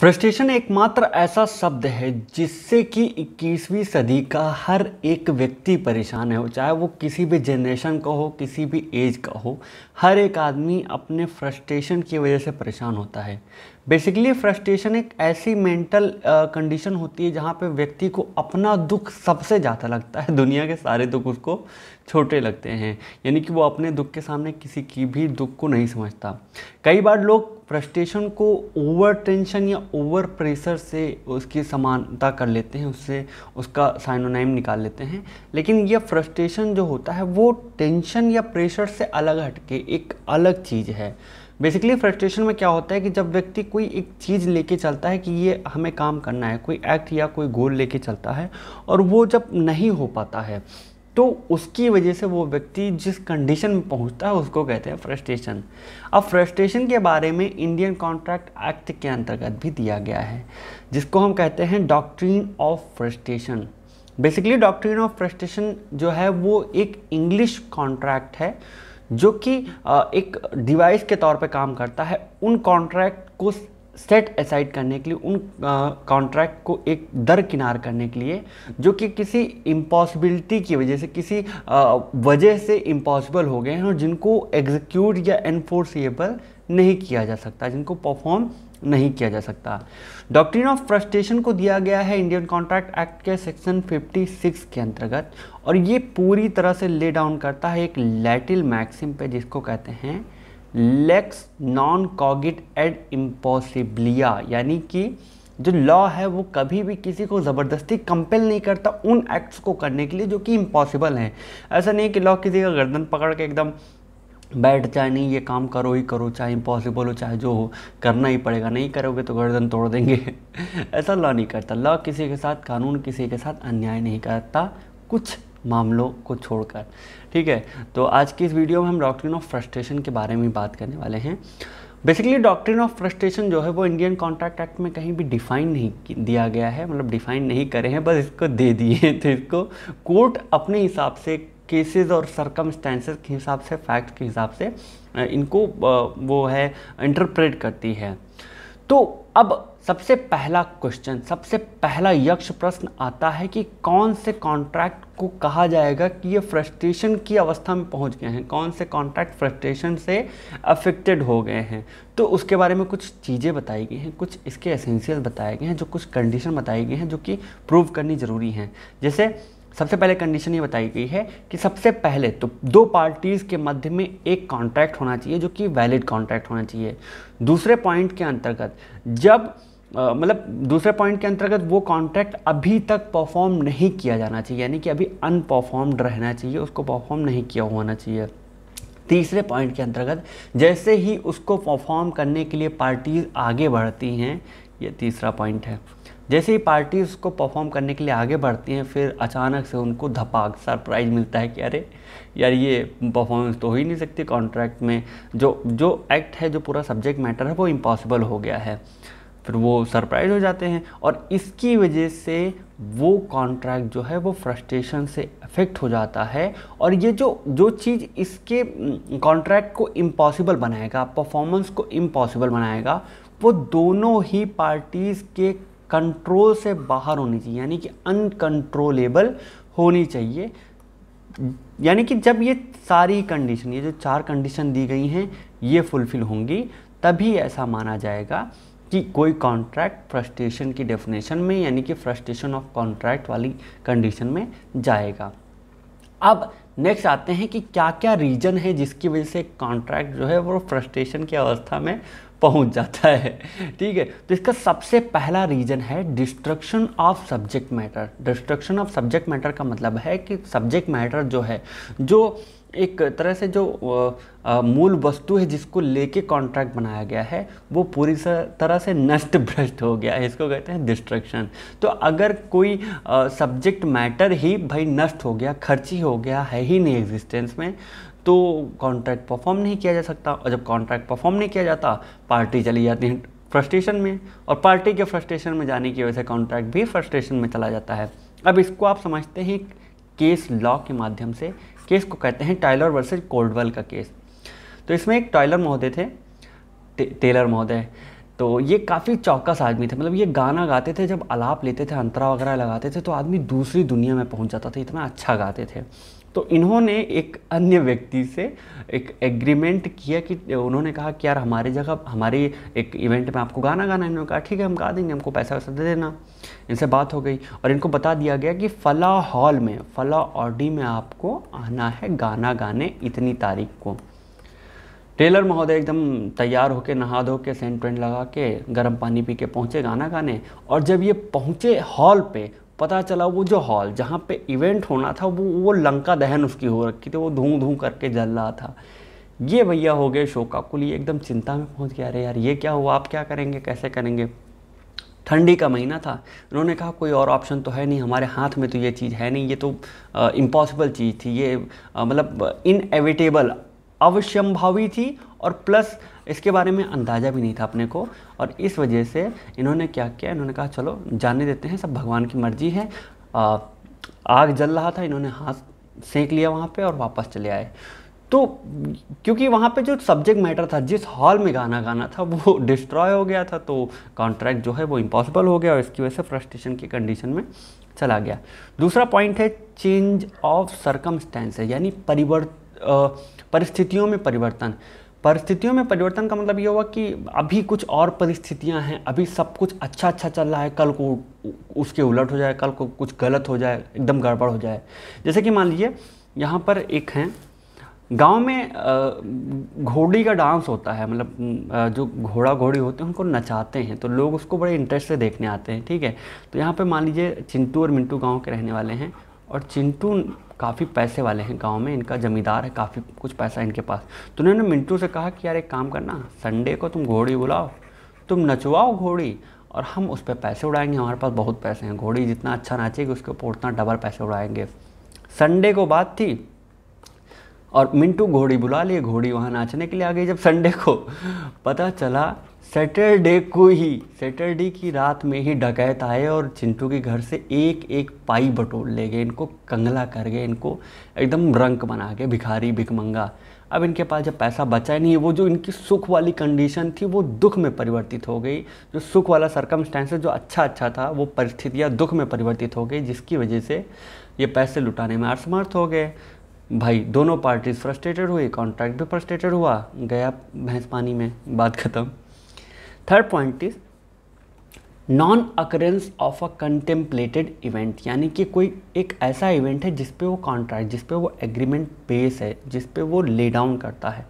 frustration एकमात्र ऐसा शब्द है जिससे कि 21वीं सदी का हर एक व्यक्ति परेशान है चाहे वो किसी भी जनरेशन का हो किसी भी एज का हो हर एक आदमी अपने फ्रस्ट्रेशन की वजह से परेशान होता है बेसिकली फ्रस्ट्रेशन एक ऐसी मेंटल कंडीशन uh, होती है जहाँ पे व्यक्ति को अपना दुख सबसे ज़्यादा लगता है दुनिया के सारे दुख उसको छोटे लगते हैं यानी कि वो अपने दुख के सामने किसी की भी दुख को नहीं समझता कई बार लोग फ्रस्ट्रेशन को ओवर टेंशन या ओवर प्रेशर से उसकी समानता कर लेते हैं उससे उसका साइनोनाइम निकाल लेते हैं लेकिन यह फ्रस्ट्रेशन जो होता है वो टेंशन या प्रेशर से अलग हटके एक अलग चीज़ है बेसिकली फ्रस्ट्रेशन में क्या होता है कि जब व्यक्ति कोई एक चीज़ लेके चलता है कि ये हमें काम करना है कोई एक्ट या कोई गोल लेके चलता है और वो जब नहीं हो पाता है तो उसकी वजह से वो व्यक्ति जिस कंडीशन में पहुंचता है उसको कहते हैं फ्रस्ट्रेशन अब फ्रस्ट्रेशन के बारे में इंडियन कॉन्ट्रैक्ट एक्ट के अंतर्गत भी दिया गया है जिसको हम कहते हैं doctrine of frustration basically doctrine of frustration जो है वो एक इंग्लिश कॉन्ट्रैक्ट है जो कि एक डिवाइस के तौर पे काम करता है उन कॉन्ट्रैक्ट को सेट असाइड करने के लिए उन कॉन्ट्रैक्ट को एक दरकिनार करने के लिए जो कि किसी इम्पॉसिबिलिटी की वजह से किसी वजह से इम्पॉसिबल हो गए हैं और जिनको एग्जीक्यूट या एनफोर्सिएबल नहीं किया जा सकता जिनको परफॉर्म नहीं किया जा सकता डॉक्ट्रिन ऑफ फ्रस्ट्रेशन को दिया गया है इंडियन कॉन्ट्रैक्ट एक्ट के सेक्शन 56 के अंतर्गत और ये पूरी तरह से ले डाउन करता है एक लैटिल मैक्सिम पे जिसको कहते हैं lex non cogit ad impossibilia यानी कि जो लॉ है वो कभी भी किसी को ज़बरदस्ती कंपेल नहीं करता उन एक्ट्स को करने के लिए जो कि इम्पॉसिबल हैं ऐसा नहीं कि लॉ किसी का गर्दन पकड़ के एकदम बैठ चाहे नहीं ये काम करो ही करो चाहे इम्पॉसिबल हो चाहे जो हो करना ही पड़ेगा नहीं करोगे तो गर्दन तोड़ देंगे ऐसा लॉ नहीं करता लॉ किसी के साथ कानून किसी के साथ अन्याय नहीं करता कुछ मामलों को छोड़कर ठीक है तो आज की इस वीडियो में हम डॉक्ट्रिन ऑफ फ्रस्ट्रेशन के बारे में बात करने वाले हैं बेसिकली डॉक्ट्रिन ऑफ फ्रस्ट्रेशन जो है वो इंडियन कॉन्ट्रैक्ट एक्ट में कहीं भी डिफाइन नहीं दिया गया है मतलब डिफाइन नहीं करे हैं बस इसको दे दिए तो इसको कोर्ट अपने हिसाब से केसेस और सरकमस्टेंसेस के हिसाब से फैक्ट के हिसाब से इनको वो है इंटरप्रेट करती है तो अब सबसे पहला क्वेश्चन सबसे पहला यक्ष प्रश्न आता है कि कौन से कॉन्ट्रैक्ट को कहा जाएगा कि ये फ्रस्ट्रेशन की अवस्था में पहुंच गए हैं कौन से कॉन्ट्रैक्ट फ्रस्ट्रेशन से अफेक्टेड हो गए हैं तो उसके बारे में कुछ चीज़ें बताई गई हैं कुछ इसके एसेंशियल बताए गए हैं जो कुछ कंडीशन बताई गई हैं जो कि प्रूव करनी ज़रूरी हैं जैसे सबसे पहले कंडीशन ये बताई गई है कि सबसे पहले तो दो पार्टीज़ के मध्य में एक कॉन्ट्रैक्ट होना चाहिए जो कि वैलिड कॉन्ट्रैक्ट होना चाहिए दूसरे पॉइंट के अंतर्गत जब मतलब दूसरे पॉइंट के अंतर्गत वो कॉन्ट्रैक्ट अभी तक परफॉर्म नहीं किया जाना चाहिए यानी कि अभी अनपरफॉर्म्ड रहना चाहिए उसको परफॉर्म नहीं किया होना चाहिए तीसरे पॉइंट के अंतर्गत जैसे ही उसको परफॉर्म करने के लिए पार्टीज आगे बढ़ती हैं ये तीसरा पॉइंट है जैसे ही पार्टी उसको परफॉर्म करने के लिए आगे बढ़ती हैं फिर अचानक से उनको धपाक सरप्राइज़ मिलता है कि अरे यार ये परफॉर्मेंस तो हो ही नहीं सकती कॉन्ट्रैक्ट में जो जो एक्ट है जो पूरा सब्जेक्ट मैटर है वो इम्पॉसिबल हो गया है फिर वो सरप्राइज हो जाते हैं और इसकी वजह से वो कॉन्ट्रैक्ट जो है वो फ्रस्ट्रेशन से अफेक्ट हो जाता है और ये जो जो चीज़ इसके कॉन्ट्रैक्ट को इम्पॉसिबल बनाएगा परफॉर्मेंस को इम्पॉसिबल बनाएगा वो दोनों ही पार्टीज़ के कंट्रोल से बाहर होनी चाहिए यानी कि अनकंट्रोलेबल होनी चाहिए यानी कि जब ये सारी कंडीशन ये जो चार कंडीशन दी गई हैं ये फुलफिल होंगी तभी ऐसा माना जाएगा कि कोई कॉन्ट्रैक्ट फ्रस्ट्रेशन की डेफिनेशन में यानी कि फ्रस्ट्रेशन ऑफ कॉन्ट्रैक्ट वाली कंडीशन में जाएगा अब नेक्स्ट आते हैं कि क्या क्या रीजन है जिसकी वजह से कॉन्ट्रैक्ट जो है वो फ्रस्ट्रेशन की अवस्था में पहुंच जाता है ठीक है तो इसका सबसे पहला रीजन है destruction of subject matter destruction of subject matter का मतलब है कि सब्जेक्ट मैटर जो है जो एक तरह से जो मूल वस्तु है जिसको लेके कॉन्ट्रैक्ट बनाया गया है वो पूरी तरह से नष्ट भ्रष्ट हो गया है इसको कहते हैं डिस्ट्रक्शन तो अगर कोई सब्जेक्ट मैटर ही भाई नष्ट हो गया खर्ची हो गया है ही नहीं एग्जिस्टेंस में तो कॉन्ट्रैक्ट परफॉर्म नहीं किया जा सकता और जब कॉन्ट्रैक्ट परफॉर्म नहीं किया जाता पार्टी चली जाती है फ्रस्ट्रेशन में और पार्टी के फ्रस्ट्रेशन में जाने की वजह से कॉन्ट्रैक्ट भी फ्रस्ट्रेशन में चला जाता है अब इसको आप समझते हैं केस लॉ के माध्यम से केस को कहते हैं टाइलर वर्सेज कोल्डवेल का केस तो इसमें एक टाइलर महोदय थे टे, टेलर महोदय तो ये काफ़ी चौकस आदमी थे मतलब ये गाना गाते थे जब अलाप लेते थे अंतरा वगैरह लगाते थे तो आदमी दूसरी दुनिया में पहुंच जाता था इतना अच्छा गाते थे तो इन्होंने एक अन्य व्यक्ति से एक एग्रीमेंट किया कि उन्होंने कहा कि यार हमारे जगह हमारी एक इवेंट में आपको गाना गाना इन्होंने कहा ठीक है हम गा देंगे हमको पैसा वैसा दे देना इनसे बात हो गई और इनको बता दिया गया कि फला हॉल में फला ऑडी में आपको आना है गाना गाने इतनी तारीख को टेलर महोदय एकदम तैयार होके नहा धो के सेंट वेंट लगा के गर्म पानी पी के पहुँचे गाना गाने और जब ये पहुँचे हॉल पे पता चला वो जो हॉल जहाँ पे इवेंट होना था वो वो लंका दहन उसकी हो रखी थी वो धूं धूं करके जल रहा था ये भैया हो गए शोका कुली एकदम चिंता में पहुँच गया अरे यार ये क्या हुआ आप क्या करेंगे कैसे करेंगे ठंडी का महीना था उन्होंने कहा कोई और ऑप्शन तो है नहीं हमारे हाथ में तो ये चीज़ है नहीं ये तो इम्पॉसिबल चीज़ थी ये मतलब इनएविटेबल अवश्यंभावी थी और प्लस इसके बारे में अंदाज़ा भी नहीं था अपने को और इस वजह से इन्होंने क्या किया इन्होंने कहा चलो जाने देते हैं सब भगवान की मर्जी है आ, आग जल रहा था इन्होंने हाथ सेंक लिया वहाँ पे और वापस चले आए तो क्योंकि वहाँ पे जो सब्जेक्ट मैटर था जिस हॉल में गाना गाना था वो डिस्ट्रॉय हो गया था तो कॉन्ट्रैक्ट जो है वो इम्पॉसिबल हो गया और इसकी वजह से फ्रस्ट्रेशन की कंडीशन में चला गया दूसरा पॉइंट है चेंज ऑफ सरकमस्टेंसेज यानी परिवर्तन परिस्थितियों में परिवर्तन परिस्थितियों में परिवर्तन का मतलब ये हुआ कि अभी कुछ और परिस्थितियां हैं अभी सब कुछ अच्छा अच्छा चल रहा है कल को उसके उलट हो जाए कल को कुछ गलत हो जाए एकदम गड़बड़ हो जाए जैसे कि मान लीजिए यहाँ पर एक हैं गांव में घोड़ी का डांस होता है मतलब जो घोड़ा घोड़ी होते हैं उनको नचाते हैं तो लोग उसको बड़े इंटरेस्ट से देखने आते हैं ठीक है तो यहाँ पर मान लीजिए चिंटू और मिंटू गाँव के रहने वाले हैं और चिंटू काफ़ी पैसे वाले हैं गांव में इनका ज़मींदार है काफ़ी कुछ पैसा इनके पास तो उन्होंने मिंटू से कहा कि यार एक काम करना संडे को तुम घोड़ी बुलाओ तुम नचवाओ घोड़ी और हम उस पर पैसे उड़ाएंगे हमारे पास बहुत पैसे हैं घोड़ी जितना अच्छा नाचेगी उसके ऊपर उतना डबल पैसे उड़ाएंगे संडे को बात थी और मिंटू घोड़ी बुला लिए घोड़ी वहाँ नाचने के लिए आ गई जब संडे को पता चला सैटरडे को ही सैटरडे की रात में ही डकैत आए और चिंटू के घर से एक एक पाई बटोर ले गए इनको कंगला कर गए इनको एकदम रंक बना के भिखारी भिकमंगा अब इनके पास जब पैसा बचा ही नहीं है वो जो इनकी सुख वाली कंडीशन थी वो दुख में परिवर्तित हो गई जो सुख वाला सरकम जो अच्छा अच्छा था वो परिस्थितियाँ दुख में परिवर्तित हो गई जिसकी वजह से ये पैसे लुटाने में असमर्थ हो गए भाई दोनों पार्टीज फ्रस्ट्रेटेड हुई कॉन्ट्रैक्ट भी फ्रस्ट्रेटेड हुआ गया भैंस पानी में बात ख़त्म third point is non occurrence of a contemplated event यानी कि कोई एक ऐसा इवेंट है जिस पे वो कॉन्ट्रैक्ट जिस पे वो एग्रीमेंट बेस है जिस पे वो ले डाउन करता है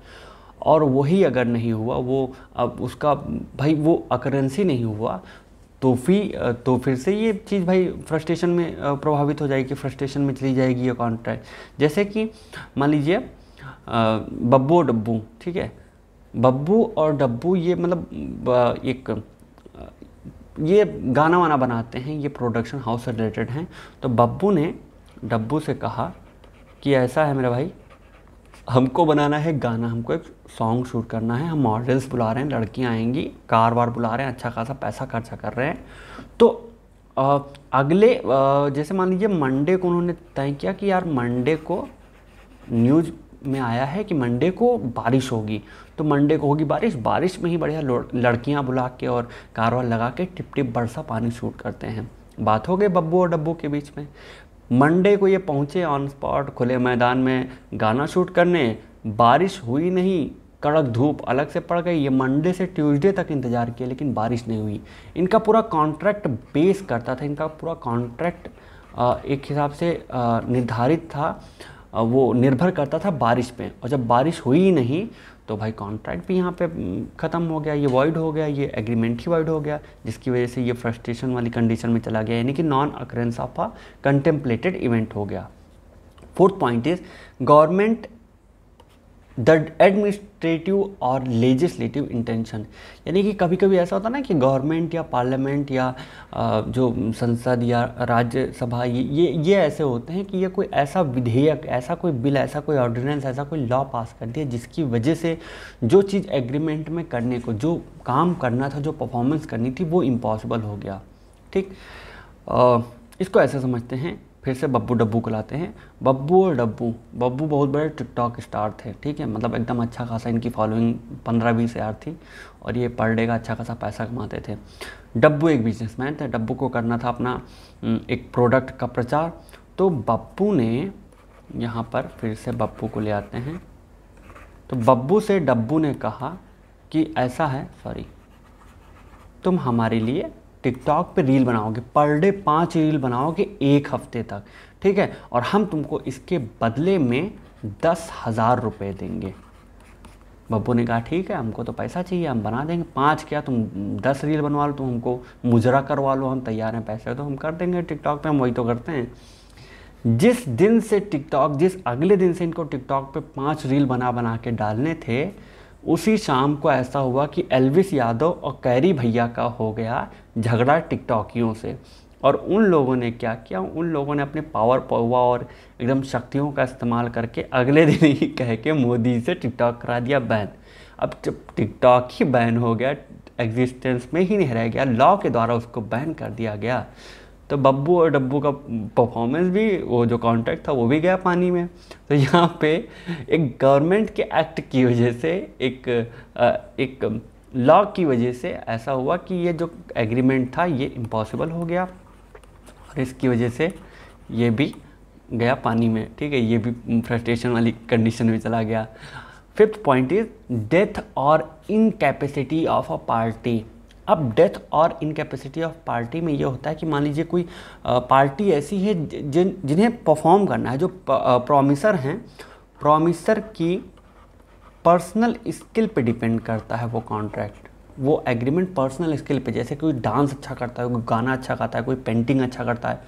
और वही अगर नहीं हुआ वो अब उसका भाई वो अकरेंस ही नहीं हुआ तो फिर तो फिर से ये चीज़ भाई फ्रस्ट्रेशन में प्रभावित हो जाएगी फ्रस्ट्रेशन में चली जाएगी ये कॉन्ट्रैक्ट जैसे कि मान लीजिए बब्बो डब्बू ठीक है बब्बू और डब्बू ये मतलब एक ये गाना वाना बनाते हैं ये प्रोडक्शन हाउस से रिलेटेड हैं तो बब्बू ने डब्बू से कहा कि ऐसा है मेरा भाई हमको बनाना है गाना हमको एक सॉन्ग शूट करना है हम मॉडल्स बुला रहे हैं लड़कियां आएंगी कार वार बुला रहे हैं अच्छा खासा पैसा खर्चा कर रहे हैं तो आ, अगले आ, जैसे मान लीजिए मंडे को उन्होंने तय किया कि यार मंडे को न्यूज़ में आया है कि मंडे को बारिश होगी तो मंडे को होगी बारिश बारिश में ही बढ़िया लड़कियां बुला के और कारवा लगा के टिप टिप बरसा पानी शूट करते हैं बात हो गई बब्बू और डब्बू के बीच में मंडे को ये पहुँचे ऑन स्पॉट खुले मैदान में गाना शूट करने बारिश हुई नहीं कड़क धूप अलग से पड़ गई ये मंडे से ट्यूसडे तक इंतज़ार किया लेकिन बारिश नहीं हुई इनका पूरा कॉन्ट्रैक्ट बेस करता था इनका पूरा कॉन्ट्रैक्ट एक हिसाब से निर्धारित था वो निर्भर करता था बारिश पे और जब बारिश हुई ही नहीं तो भाई कॉन्ट्रैक्ट भी यहाँ पे ख़त्म हो गया ये वॉइड हो गया ये एग्रीमेंट ही वॉइड हो गया जिसकी वजह से ये फ्रस्ट्रेशन वाली कंडीशन में चला गया यानी कि non occurrence of a contemplated event हो गया fourth point is government the administrative और लेजिस्लेटिव इंटेंशन यानी कि कभी कभी ऐसा होता है ना कि गवर्नमेंट या पार्लियामेंट या जो संसद या राज्यसभा ये ये ऐसे होते हैं कि ये कोई ऐसा विधेयक ऐसा कोई बिल ऐसा कोई ऑर्डिनेंस ऐसा कोई लॉ पास कर दिया जिसकी वजह से जो चीज़ एग्रीमेंट में करने को जो काम करना था जो परफॉर्मेंस करनी थी वो इम्पॉसिबल हो गया ठीक इसको ऐसा समझते हैं फिर से बब्बू डब्बू को लाते हैं बब्बू और डब्बू बब्बू बहुत बड़े टिकटॉक स्टार थे ठीक है मतलब एकदम अच्छा खासा इनकी फॉलोइंग पंद्रह बीस हज़ार थी और ये पर डे का अच्छा खासा पैसा कमाते थे डब्बू एक बिजनेसमैन थे डब्बू को करना था अपना एक प्रोडक्ट का प्रचार तो बब्बू ने यहाँ पर फिर से बब्बू को ले आते हैं तो बब्बू से डब्बू ने कहा कि ऐसा है सॉरी तुम हमारे लिए टिकटॉक पे रील बनाओगे पर डे पाँच रील बनाओगे एक हफ्ते तक ठीक है और हम तुमको इसके बदले में दस हज़ार रुपये देंगे बब्बू ने कहा ठीक है हमको तो पैसा चाहिए हम बना देंगे पाँच क्या तुम दस रील बनवा लो तुम तो हमको मुजरा करवा लो हम तैयार हैं पैसे तो हम कर देंगे टिकटॉक पे हम वही तो करते हैं जिस दिन से टिकटॉक जिस अगले दिन से इनको टिकटॉक पे पाँच रील बना बना के डालने थे उसी शाम को ऐसा हुआ कि एल्विस यादव और कैरी भैया का हो गया झगड़ा टिकटॉकियों से और उन लोगों ने क्या किया उन लोगों ने अपने पावर पौवा और एकदम शक्तियों का इस्तेमाल करके अगले दिन ही कह के मोदी से टिकटॉक करा दिया बैन अब जब टिकटॉक ही बैन हो गया एग्जिस्टेंस में ही नहीं रह गया लॉ के द्वारा उसको बैन कर दिया गया तो बब्बू और डब्बू का परफॉर्मेंस भी वो जो कॉन्ट्रैक्ट था वो भी गया पानी में तो यहाँ पे एक गवर्नमेंट के एक्ट की वजह से एक एक लॉ की वजह से ऐसा हुआ कि ये जो एग्रीमेंट था ये इम्पॉसिबल हो गया और इसकी वजह से ये भी गया पानी में ठीक है ये भी फ्रस्ट्रेशन वाली कंडीशन में चला गया फिफ्थ पॉइंट इज डेथ और इनकेपेसिटी ऑफ अ पार्टी अब डेथ और इनकेपेसिटी ऑफ पार्टी में ये होता है कि मान लीजिए कोई पार्टी ऐसी है जिन जिन्हें परफॉर्म करना है जो प्रोमिसर हैं प्रोमिसर की पर्सनल स्किल पे डिपेंड करता है वो कॉन्ट्रैक्ट वो एग्रीमेंट पर्सनल स्किल पे जैसे कोई डांस अच्छा करता है कोई गाना अच्छा गाता है कोई पेंटिंग अच्छा करता है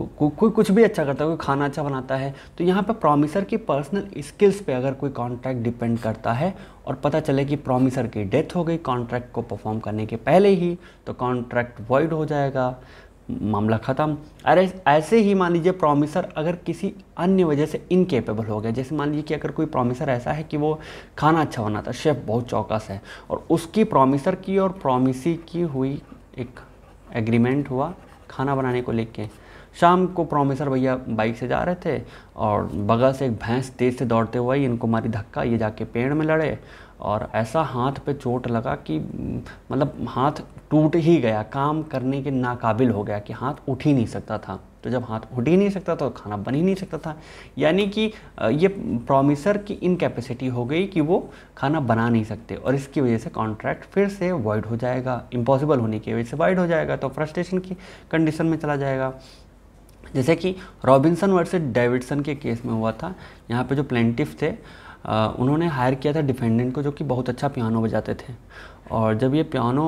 कोई को, कुछ भी अच्छा करता है कोई खाना अच्छा बनाता है तो यहाँ पर प्रोमिसर की पर्सनल स्किल्स पे अगर कोई कॉन्ट्रैक्ट डिपेंड करता है और पता चले कि प्रोमिसर की डेथ हो गई कॉन्ट्रैक्ट को परफॉर्म करने के पहले ही तो कॉन्ट्रैक्ट वॉइड हो जाएगा मामला ख़त्म अरे ऐसे ही मान लीजिए प्रोमिसर अगर किसी अन्य वजह से इनकेपेबल हो गया जैसे मान लीजिए कि अगर कोई प्रोमिसर ऐसा है कि वो खाना अच्छा बनाता है शेफ़ बहुत चौकस है और उसकी प्रोमिसर की और प्रोमिसी की हुई एक एग्रीमेंट हुआ खाना बनाने को लेके शाम को प्रोमिसर भैया बाइक से जा रहे थे और बगल से एक भैंस तेज़ से दौड़ते हुए इनको मारी धक्का ये जाके पेड़ में लड़े और ऐसा हाथ पे चोट लगा कि मतलब हाथ टूट ही गया काम करने के नाकाबिल हो गया कि हाथ उठ ही नहीं सकता था तो जब हाथ उठ ही नहीं सकता तो खाना बन ही नहीं सकता था यानी कि ये प्रोमिसर की इनकेपेसिटी हो गई कि वो खाना बना नहीं सकते और इसकी वजह से कॉन्ट्रैक्ट फिर से वॉइड हो जाएगा इम्पॉसिबल होने की वजह से वाइड हो जाएगा तो फ्रस्ट्रेशन की कंडीशन में चला जाएगा जैसे कि रॉबिन्सन वर्सेज डेविडसन के केस में हुआ था यहाँ पे जो प्लेंटिफ थे आ, उन्होंने हायर किया था डिफेंडेंट को जो कि बहुत अच्छा पियानो बजाते थे और जब ये पियानो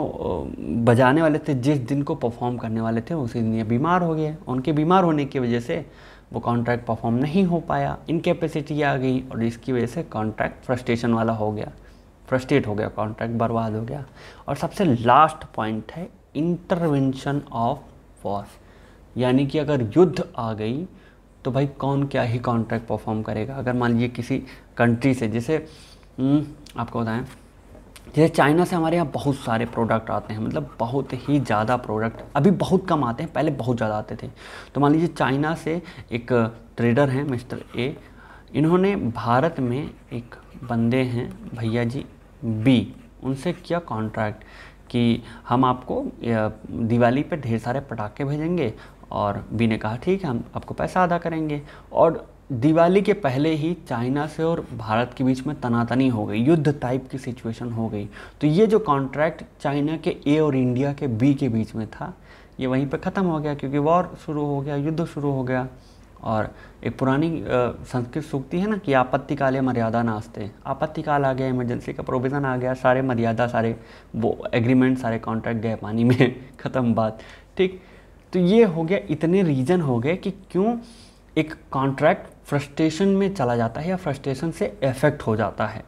बजाने वाले थे जिस दिन को परफॉर्म करने वाले थे उसी दिन ये बीमार हो गए उनके बीमार होने की वजह से वो कॉन्ट्रैक्ट परफॉर्म नहीं हो पाया इनकेपेसिटी आ गई और इसकी वजह से कॉन्ट्रैक्ट फ्रस्ट्रेशन वाला हो गया फ्रस्ट्रेट हो गया कॉन्ट्रैक्ट बर्बाद हो गया और सबसे लास्ट पॉइंट है इंटरवेंशन ऑफ फॉर्स यानी कि अगर युद्ध आ गई तो भाई कौन क्या ही कॉन्ट्रैक्ट परफॉर्म करेगा अगर मान लीजिए किसी कंट्री से जैसे हम्म, आपको बताएं जैसे चाइना से हमारे यहाँ बहुत सारे प्रोडक्ट आते हैं मतलब बहुत ही ज़्यादा प्रोडक्ट अभी बहुत कम आते हैं पहले बहुत ज़्यादा आते थे तो मान लीजिए चाइना से एक ट्रेडर हैं मिस्टर ए इन्होंने भारत में एक बंदे हैं भैया जी बी उनसे किया कॉन्ट्रैक्ट कि हम आपको दिवाली पे ढेर सारे पटाखे भेजेंगे और बी ने कहा ठीक है हम आपको पैसा अदा करेंगे और दिवाली के पहले ही चाइना से और भारत के बीच में तनातनी हो गई युद्ध टाइप की सिचुएशन हो गई तो ये जो कॉन्ट्रैक्ट चाइना के ए और इंडिया के बी के बीच में था ये वहीं पे ख़त्म हो गया क्योंकि वॉर शुरू हो गया युद्ध शुरू हो गया और एक पुरानी संस्कृत सूक्ति है ना कि आपत्तिकाल या मर्यादा नास्ते आपत्तिकाल आ गया इमरजेंसी का प्रोविज़न आ गया सारे मर्यादा सारे वो एग्रीमेंट सारे कॉन्ट्रैक्ट गए पानी में ख़त्म बात ठीक तो ये हो गया इतने रीज़न हो गए कि क्यों एक कॉन्ट्रैक्ट फ्रस्ट्रेशन में चला जाता है या फ्रस्ट्रेशन से इफेक्ट हो जाता है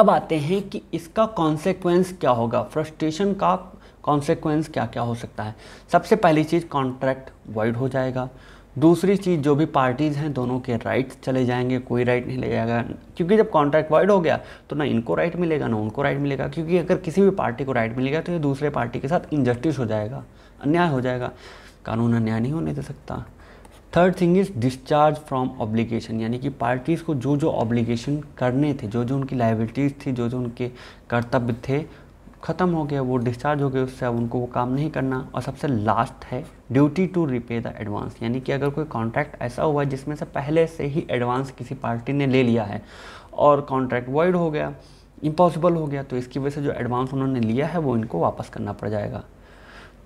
अब आते हैं कि इसका कॉन्सिक्वेंस क्या होगा फ्रस्ट्रेशन का कॉन्सिक्वेंस क्या क्या हो सकता है सबसे पहली चीज़ कॉन्ट्रैक्ट वाइड हो जाएगा दूसरी चीज़ जो भी पार्टीज़ हैं दोनों के राइट्स चले जाएंगे कोई राइट नहीं लगेगा क्योंकि जब कॉन्ट्रैक्ट वाइड हो गया तो ना इनको राइट मिलेगा ना उनको राइट मिलेगा क्योंकि अगर किसी भी पार्टी को राइट मिलेगा तो ये दूसरे पार्टी के साथ इनजस्टिस हो जाएगा अन्याय हो जाएगा कानून अन्याय नहीं होने दे सकता third thing is discharge from obligation यानी कि पार्टीज़ को जो जो ऑब्लिगेशन करने थे जो जो उनकी लाइबिलिटीज़ थी जो जो उनके कर्तव्य थे ख़त्म हो गया वो डिस्चार्ज हो गया उससे अब उनको वो काम नहीं करना और सबसे लास्ट है duty to repay the advance यानी कि अगर कोई कॉन्ट्रैक्ट ऐसा हुआ है जिसमें से पहले से ही एडवांस किसी पार्टी ने ले लिया है और कॉन्ट्रैक्ट वॉइड हो गया इम्पॉसिबल हो गया तो इसकी वजह से जो एडवांस उन्होंने लिया है वो इनको वापस करना पड़ जाएगा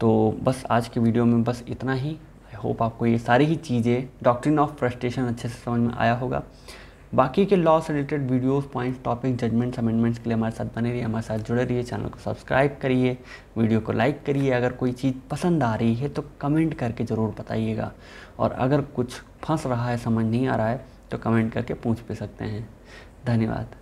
तो बस आज के वीडियो में बस इतना ही आई होप आपको ये सारी ही चीज़ें डॉक्ट्रिन ऑफ फ्रस्ट्रेशन अच्छे से समझ में आया होगा बाकी के लॉ से related videos points topic judgments amendments के लिए हमारे साथ बने रहिए हमारे साथ जुड़े रहिए चैनल को सब्सक्राइब करिए वीडियो को लाइक करिए अगर कोई चीज़ पसंद आ रही है तो कमेंट करके ज़रूर बताइएगा और अगर कुछ फंस रहा है समझ नहीं आ रहा है तो कमेंट करके पूछ भी सकते हैं धन्यवाद